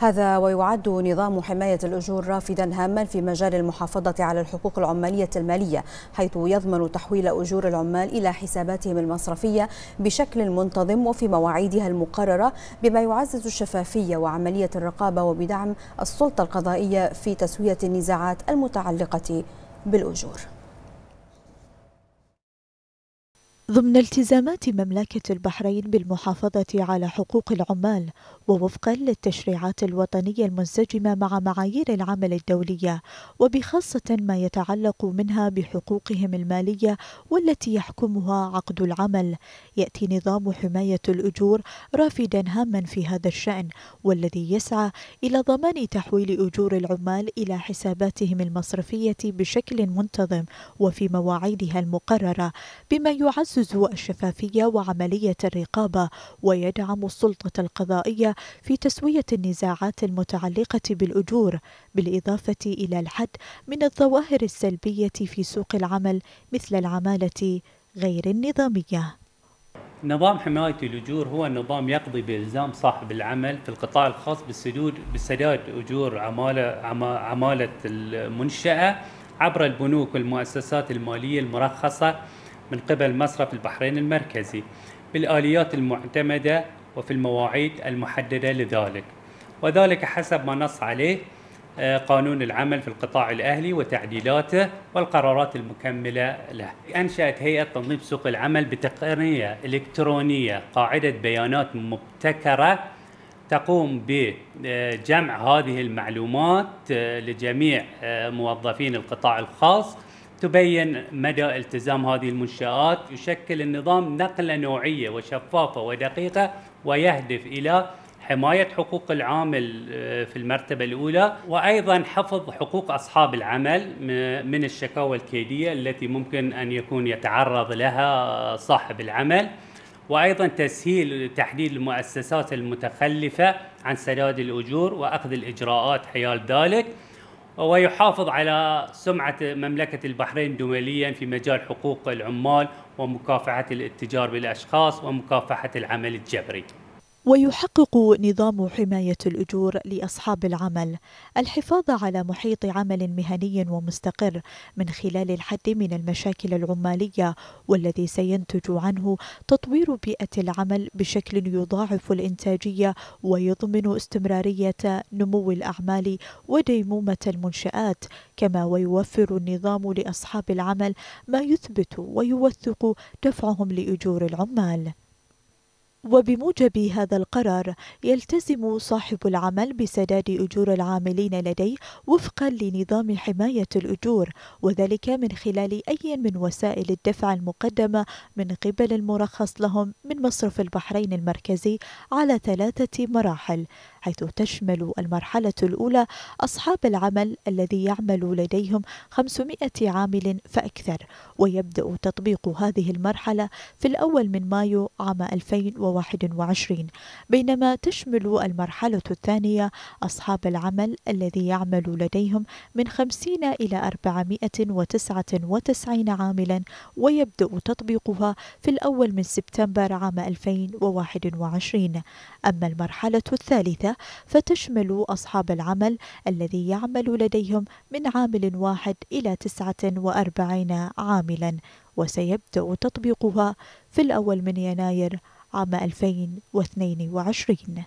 هذا ويعد نظام حماية الأجور رافدا هاما في مجال المحافظة على الحقوق العمالية المالية حيث يضمن تحويل أجور العمال إلى حساباتهم المصرفية بشكل منتظم وفي مواعيدها المقررة بما يعزز الشفافية وعملية الرقابة وبدعم السلطة القضائية في تسوية النزاعات المتعلقة بالأجور ضمن التزامات مملكة البحرين بالمحافظة على حقوق العمال ووفقا للتشريعات الوطنية المنسجمة مع معايير العمل الدولية وبخاصة ما يتعلق منها بحقوقهم المالية والتي يحكمها عقد العمل يأتي نظام حماية الأجور رافدا هاما في هذا الشأن والذي يسعى إلى ضمان تحويل أجور العمال إلى حساباتهم المصرفية بشكل منتظم وفي مواعيدها المقررة بما يعزز يعزز الشفافية وعملية الرقابة ويدعم السلطة القضائية في تسوية النزاعات المتعلقة بالأجور بالإضافة إلى الحد من الظواهر السلبية في سوق العمل مثل العمالة غير النظامية نظام حماية الأجور هو نظام يقضي بإلزام صاحب العمل في القطاع الخاص بالسدود بسداد أجور عمالة عمالة المنشأة عبر البنوك والمؤسسات المالية المرخصة من قبل مصرف البحرين المركزي بالآليات المعتمدة وفي المواعيد المحددة لذلك وذلك حسب ما نص عليه آه، قانون العمل في القطاع الأهلي وتعديلاته والقرارات المكملة له أنشأت هيئة تنظيم سوق العمل بتقنية إلكترونية قاعدة بيانات مبتكرة تقوم بجمع هذه المعلومات آه، لجميع آه، موظفين القطاع الخاص تبين مدى التزام هذه المنشآت يشكل النظام نقلة نوعية وشفافة ودقيقة ويهدف إلى حماية حقوق العامل آه، في المرتبة الأولى وأيضا حفظ حقوق أصحاب العمل من الشكاوى الكيدية التي ممكن أن يكون يتعرض لها صاحب العمل وأيضا تسهيل تحديد المؤسسات المتخلفة عن سداد الأجور وأخذ الإجراءات حيال ذلك ويحافظ على سمعة مملكة البحرين دوليا في مجال حقوق العمال ومكافحة الاتجار بالأشخاص ومكافحة العمل الجبري ويحقق نظام حماية الأجور لأصحاب العمل الحفاظ على محيط عمل مهني ومستقر من خلال الحد من المشاكل العمالية والذي سينتج عنه تطوير بيئة العمل بشكل يضاعف الإنتاجية ويضمن استمرارية نمو الأعمال وديمومة المنشآت كما ويوفر النظام لأصحاب العمل ما يثبت ويوثق دفعهم لأجور العمال وبموجب هذا القرار يلتزم صاحب العمل بسداد أجور العاملين لديه وفقا لنظام حماية الأجور وذلك من خلال أي من وسائل الدفع المقدمة من قبل المرخص لهم من مصرف البحرين المركزي على ثلاثة مراحل حيث تشمل المرحلة الأولى أصحاب العمل الذي يعمل لديهم 500 عامل فأكثر ويبدأ تطبيق هذه المرحلة في الأول من مايو عام 2021 بينما تشمل المرحلة الثانية أصحاب العمل الذي يعمل لديهم من 50 إلى 499 عاملا ويبدأ تطبيقها في الأول من سبتمبر عام 2021 أما المرحلة الثالثة فتشمل أصحاب العمل الذي يعمل لديهم من عامل واحد إلى تسعة وأربعين عاملا وسيبدأ تطبيقها في الأول من يناير عام 2022